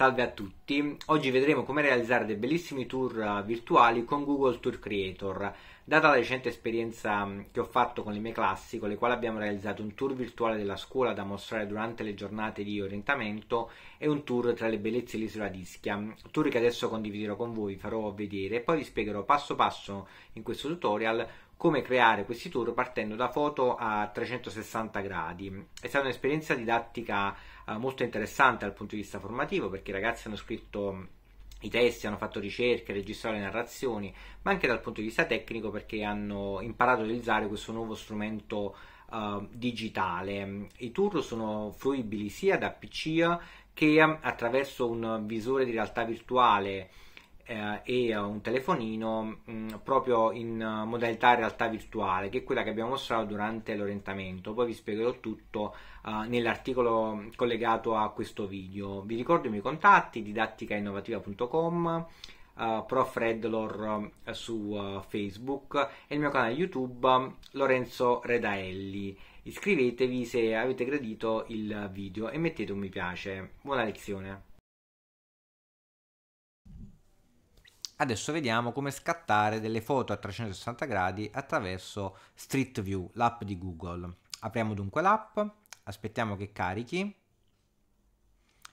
Salve a tutti, oggi vedremo come realizzare dei bellissimi tour eh, virtuali con Google Tour Creator. Data la recente esperienza mm, che ho fatto con le mie classi, con le quali abbiamo realizzato un tour virtuale della scuola da mostrare durante le giornate di orientamento e un tour tra le bellezze dell'isola d'Ischia, tour che adesso condividerò con voi, farò vedere e poi vi spiegherò passo passo in questo tutorial come creare questi tour partendo da foto a 360 gradi. È stata un'esperienza didattica eh, molto interessante dal punto di vista formativo perché i ragazzi hanno scritto i testi, hanno fatto ricerche, registrato le narrazioni, ma anche dal punto di vista tecnico perché hanno imparato a utilizzare questo nuovo strumento uh, digitale. I tour sono fruibili sia da PC che ehm, attraverso un visore di realtà virtuale eh, e un telefonino mh, mm, proprio in eh, modalità realtà virtuale, che è quella che abbiamo mostrato durante l'orientamento. Poi vi spiegherò tutto eh, nell'articolo collegato a questo video. Vi ricordo i miei contatti didatticainnovativa.com Uh, eh, Prof. Redlor uh, su uh, Facebook e il mio canale YouTube Lorenzo Redaelli. Iscrivetevi se avete gradito il video e mettete un mi piace. Buona lezione! Adesso vediamo come scattare delle foto a 360 gradi attraverso Street View, l'app di Google. Apriamo dunque l'app, aspettiamo che carichi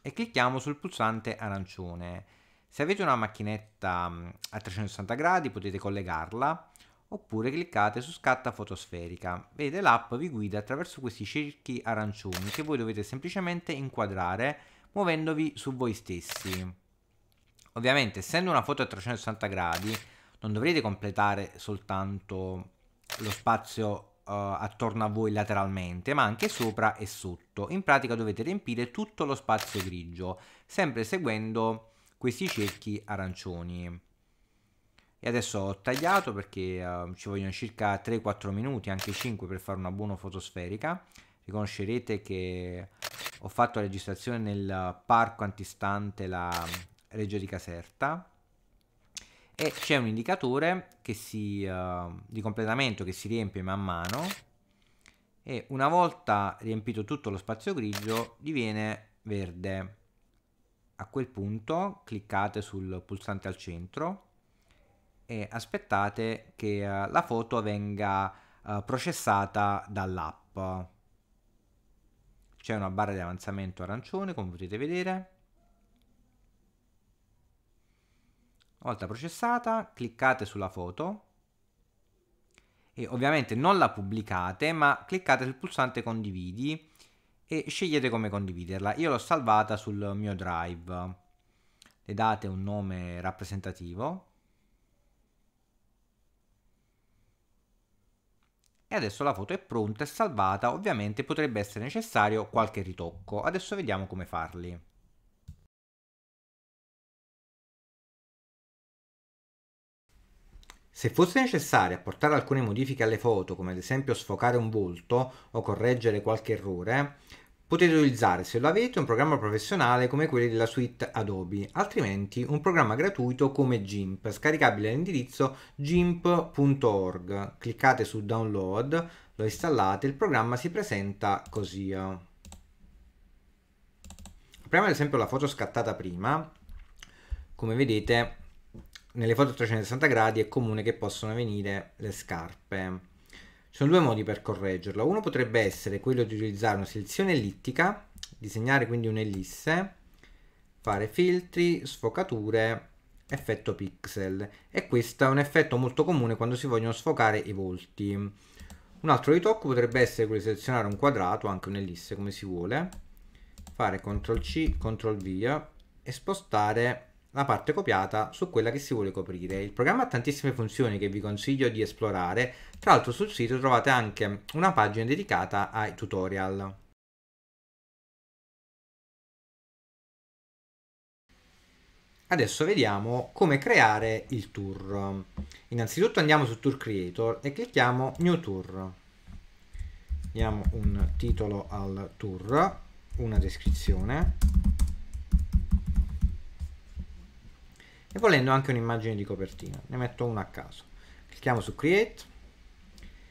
e clicchiamo sul pulsante arancione. Se avete una macchinetta mm, a 360 gradi potete collegarla oppure cliccate su scatta fotosferica. Vedete l'app vi guida attraverso questi cerchi arancioni che voi dovete semplicemente inquadrare muovendovi su voi stessi. Ovviamente, essendo una foto a 360 gradi, non dovrete completare soltanto lo spazio uh, attorno a voi lateralmente, ma anche sopra e sotto. In pratica dovete riempire tutto lo spazio grigio, sempre seguendo questi cerchi arancioni. E adesso ho tagliato perché uh, ci vogliono circa 3-4 minuti, anche 5 per fare una buona fotosferica. Riconoscerete che ho fatto la registrazione nel parco antistante la Reggio di Caserta e c'è un indicatore si, uh, di completamento che si riempie man mano e una volta riempito tutto lo spazio grigio diviene verde. A quel punto cliccate sul pulsante al centro e aspettate che uh, la foto venga uh, processata dall'app. C'è una barra di avanzamento arancione come potete vedere Una volta processata, cliccate sulla foto e ovviamente non la pubblicate, ma cliccate sul pulsante condividi e scegliete come condividerla. Io l'ho salvata sul mio drive. Le date un nome rappresentativo. E adesso la foto è pronta e salvata, ovviamente potrebbe essere necessario qualche ritocco. Adesso vediamo come farli. Se fosse necessario apportare alcune modifiche alle foto, come ad esempio sfocare un volto o correggere qualche errore, potete utilizzare, se lo avete, un programma professionale come quello della suite Adobe, altrimenti un programma gratuito come GIMP, scaricabile all'indirizzo gimp.org. Cliccate su Download, lo installate, e il programma si presenta così. Apriamo ad esempio la foto scattata prima, come vedete nelle foto a 360 gradi è comune che possono venire le scarpe. Ci sono due modi per correggerla. Uno potrebbe essere quello di utilizzare una selezione ellittica, disegnare quindi un'ellisse, fare filtri, sfocature, effetto pixel. E questo è un effetto molto comune quando si vogliono sfocare i volti. Un altro ritocco potrebbe essere quello di selezionare un quadrato, anche un'ellisse come si vuole, fare CTRL C, CTRL V e spostare la parte copiata su quella che si vuole coprire. Il programma ha tantissime funzioni che vi consiglio di esplorare, tra l'altro sul sito trovate anche una pagina dedicata ai tutorial. Adesso vediamo come creare il tour. Innanzitutto andiamo su Tour Creator e clicchiamo New Tour. Diamo un titolo al tour, una descrizione e volendo anche un'immagine di copertina. Ne metto una a caso. Clicchiamo su Create.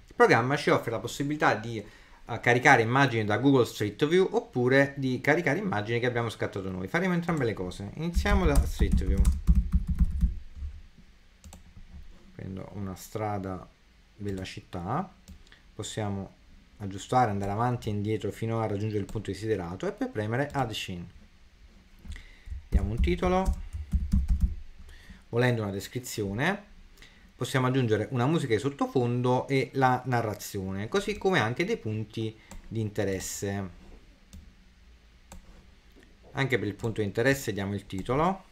Il programma ci offre la possibilità di uh, caricare immagini da Google Street View oppure di caricare immagini che abbiamo scattato noi. Faremo entrambe le cose. Iniziamo da Street View. Prendo una strada della città. Possiamo aggiustare, andare avanti e indietro fino a raggiungere il punto desiderato e poi premere Add Scene. Diamo un titolo volendo una descrizione, possiamo aggiungere una musica di sottofondo e la narrazione, così come anche dei punti di interesse. Anche per il punto di interesse diamo il titolo.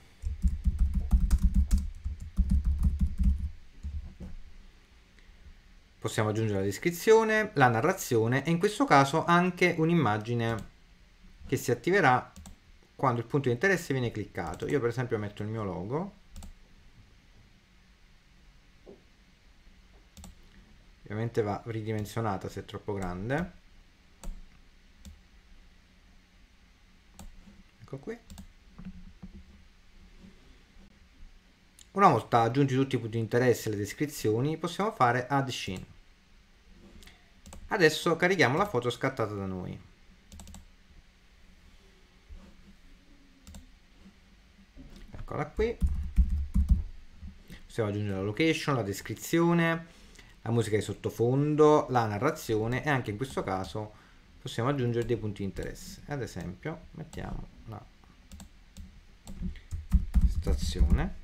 Possiamo aggiungere la descrizione, la narrazione e in questo caso anche un'immagine che si attiverà quando il punto di interesse viene cliccato. Io per esempio metto il mio logo ovviamente va ridimensionata se è troppo grande ecco qui una volta aggiunti tutti i punti di interesse e le descrizioni possiamo fare add scene adesso carichiamo la foto scattata da noi eccola qui possiamo aggiungere la location, la descrizione la musica di sottofondo, la narrazione e anche in questo caso possiamo aggiungere dei punti di interesse. Ad esempio mettiamo la stazione.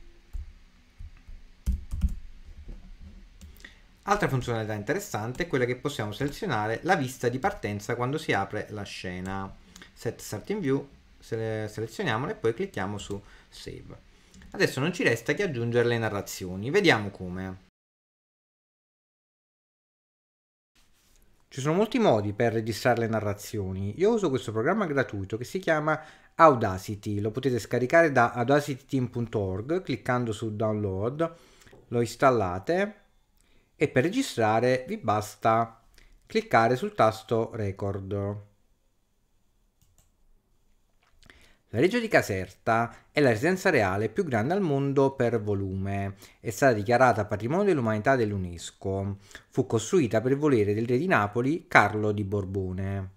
Altra funzionalità interessante è quella che possiamo selezionare la vista di partenza quando si apre la scena. Set Starting View, selezioniamola e poi clicchiamo su Save. Adesso non ci resta che aggiungere le narrazioni. Vediamo come. Ci sono molti modi per registrare le narrazioni. Io uso questo programma gratuito che si chiama Audacity. Lo potete scaricare da audacityteam.org cliccando su download, lo installate e per registrare vi basta cliccare sul tasto record. La Reggio di Caserta è la residenza reale più grande al mondo per volume. È stata dichiarata Patrimonio dell'Umanità dell'UNESCO. Fu costruita per volere del re di Napoli Carlo di Borbone.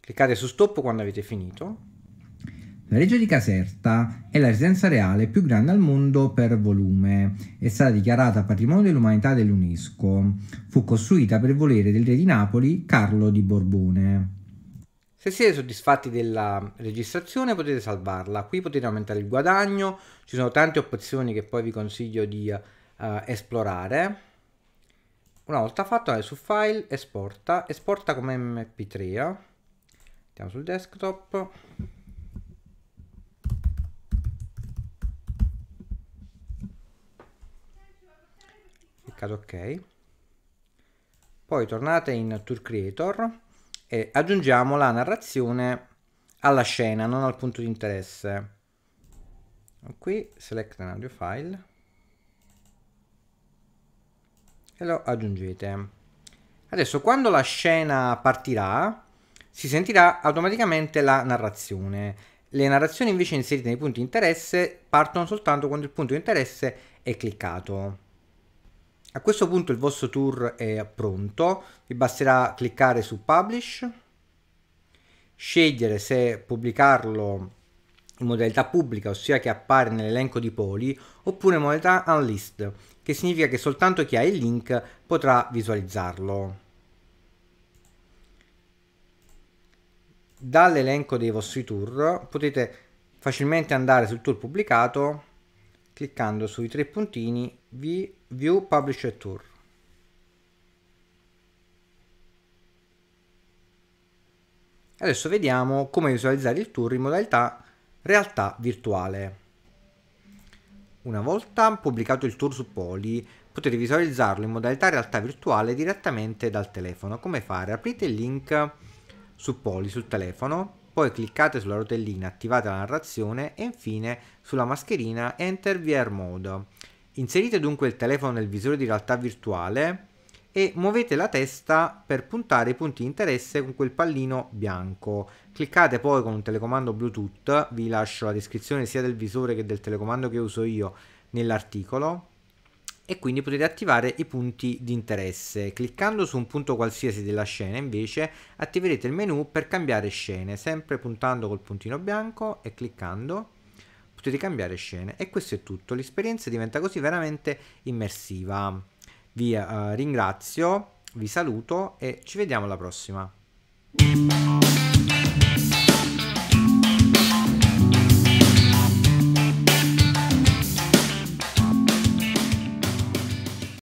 Cliccate su stop quando avete finito. La Reggio di Caserta è la residenza reale più grande al mondo per volume. È stata dichiarata Patrimonio dell'Umanità dell'UNESCO. Fu costruita per volere del re di Napoli Carlo di Borbone. Se siete soddisfatti della registrazione potete salvarla, qui potete aumentare il guadagno, ci sono tante opzioni che poi vi consiglio di uh, esplorare. Una volta fatto andate su file, esporta, esporta come mp3, eh. andiamo sul desktop, cliccate ok, poi tornate in tour creator, e aggiungiamo la narrazione alla scena, non al punto di interesse. Qui select an audio file e lo aggiungete. Adesso quando la scena partirà si sentirà automaticamente la narrazione. Le narrazioni invece inserite nei punti di interesse partono soltanto quando il punto di interesse è cliccato. A questo punto il vostro tour è pronto, vi basterà cliccare su Publish, scegliere se pubblicarlo in modalità pubblica, ossia che appare nell'elenco di poli, oppure in modalità Unlist, che significa che soltanto chi ha il link potrà visualizzarlo. Dall'elenco dei vostri tour potete facilmente andare sul tour pubblicato cliccando sui tre puntini view publisher tour adesso vediamo come visualizzare il tour in modalità realtà virtuale una volta pubblicato il tour su Poli potete visualizzarlo in modalità realtà virtuale direttamente dal telefono come fare? aprite il link su Poli sul telefono poi cliccate sulla rotellina, attivate la narrazione e infine sulla mascherina Enter VR Mode. Inserite dunque il telefono nel visore di realtà virtuale e muovete la testa per puntare i punti di interesse con quel pallino bianco. Cliccate poi con un telecomando Bluetooth, vi lascio la descrizione sia del visore che del telecomando che uso io nell'articolo e quindi potete attivare i punti di interesse. Cliccando su un punto qualsiasi della scena invece attiverete il menu per cambiare scene, sempre puntando col puntino bianco e cliccando potete cambiare scene e questo è tutto, l'esperienza diventa così veramente immersiva. Vi eh, ringrazio, vi saluto e ci vediamo alla prossima.